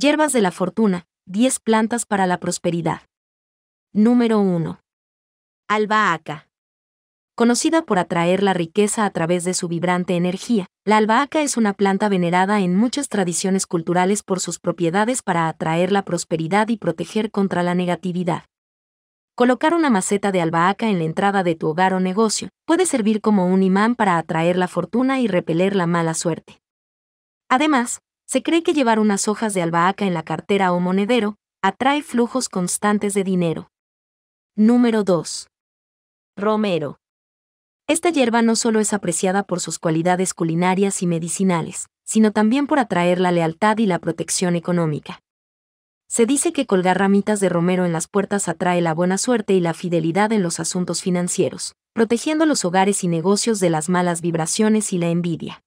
Hierbas de la fortuna, 10 plantas para la prosperidad. Número 1. Albahaca. Conocida por atraer la riqueza a través de su vibrante energía, la albahaca es una planta venerada en muchas tradiciones culturales por sus propiedades para atraer la prosperidad y proteger contra la negatividad. Colocar una maceta de albahaca en la entrada de tu hogar o negocio puede servir como un imán para atraer la fortuna y repeler la mala suerte. Además, se cree que llevar unas hojas de albahaca en la cartera o monedero atrae flujos constantes de dinero. Número 2. Romero. Esta hierba no solo es apreciada por sus cualidades culinarias y medicinales, sino también por atraer la lealtad y la protección económica. Se dice que colgar ramitas de romero en las puertas atrae la buena suerte y la fidelidad en los asuntos financieros, protegiendo los hogares y negocios de las malas vibraciones y la envidia.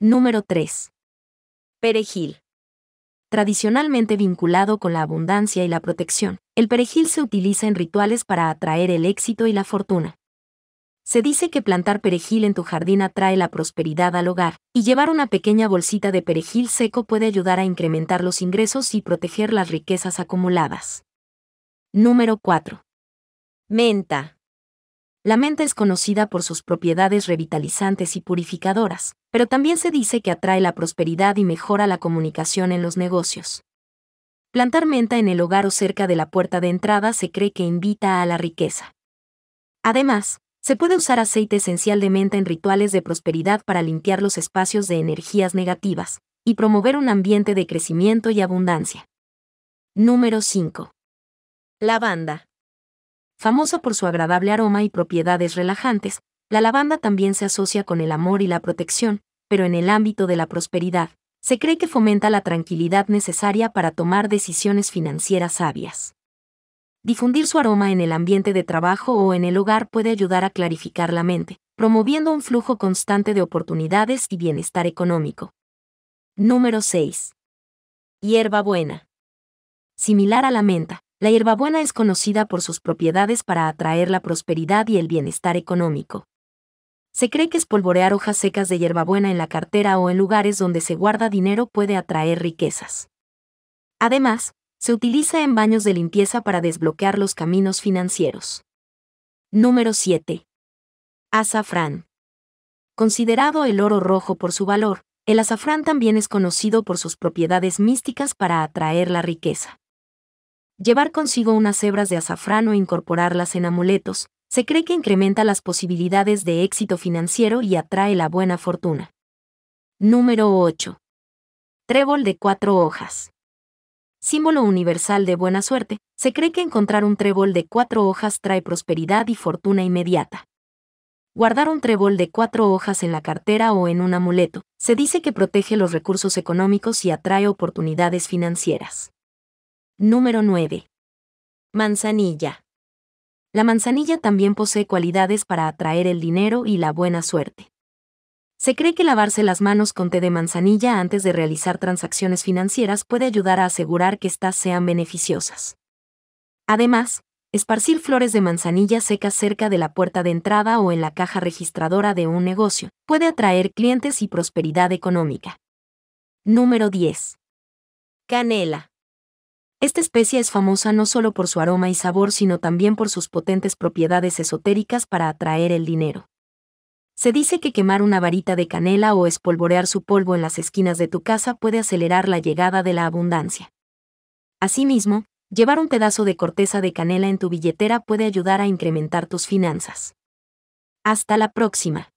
Número 3. Perejil. Tradicionalmente vinculado con la abundancia y la protección, el perejil se utiliza en rituales para atraer el éxito y la fortuna. Se dice que plantar perejil en tu jardín atrae la prosperidad al hogar, y llevar una pequeña bolsita de perejil seco puede ayudar a incrementar los ingresos y proteger las riquezas acumuladas. Número 4. Menta. La menta es conocida por sus propiedades revitalizantes y purificadoras, pero también se dice que atrae la prosperidad y mejora la comunicación en los negocios. Plantar menta en el hogar o cerca de la puerta de entrada se cree que invita a la riqueza. Además, se puede usar aceite esencial de menta en rituales de prosperidad para limpiar los espacios de energías negativas y promover un ambiente de crecimiento y abundancia. Número 5. Lavanda. Famosa por su agradable aroma y propiedades relajantes, la lavanda también se asocia con el amor y la protección, pero en el ámbito de la prosperidad, se cree que fomenta la tranquilidad necesaria para tomar decisiones financieras sabias. Difundir su aroma en el ambiente de trabajo o en el hogar puede ayudar a clarificar la mente, promoviendo un flujo constante de oportunidades y bienestar económico. Número 6. Hierba buena. Similar a la menta, la hierbabuena es conocida por sus propiedades para atraer la prosperidad y el bienestar económico. Se cree que espolvorear hojas secas de hierbabuena en la cartera o en lugares donde se guarda dinero puede atraer riquezas. Además, se utiliza en baños de limpieza para desbloquear los caminos financieros. Número 7. Azafrán. Considerado el oro rojo por su valor, el azafrán también es conocido por sus propiedades místicas para atraer la riqueza. Llevar consigo unas hebras de azafrán o incorporarlas en amuletos, se cree que incrementa las posibilidades de éxito financiero y atrae la buena fortuna. Número 8. Trébol de cuatro hojas. Símbolo universal de buena suerte, se cree que encontrar un trébol de cuatro hojas trae prosperidad y fortuna inmediata. Guardar un trébol de cuatro hojas en la cartera o en un amuleto, se dice que protege los recursos económicos y atrae oportunidades financieras. Número 9. Manzanilla. La manzanilla también posee cualidades para atraer el dinero y la buena suerte. Se cree que lavarse las manos con té de manzanilla antes de realizar transacciones financieras puede ayudar a asegurar que éstas sean beneficiosas. Además, esparcir flores de manzanilla secas cerca de la puerta de entrada o en la caja registradora de un negocio puede atraer clientes y prosperidad económica. Número 10. Canela. Esta especie es famosa no solo por su aroma y sabor, sino también por sus potentes propiedades esotéricas para atraer el dinero. Se dice que quemar una varita de canela o espolvorear su polvo en las esquinas de tu casa puede acelerar la llegada de la abundancia. Asimismo, llevar un pedazo de corteza de canela en tu billetera puede ayudar a incrementar tus finanzas. Hasta la próxima.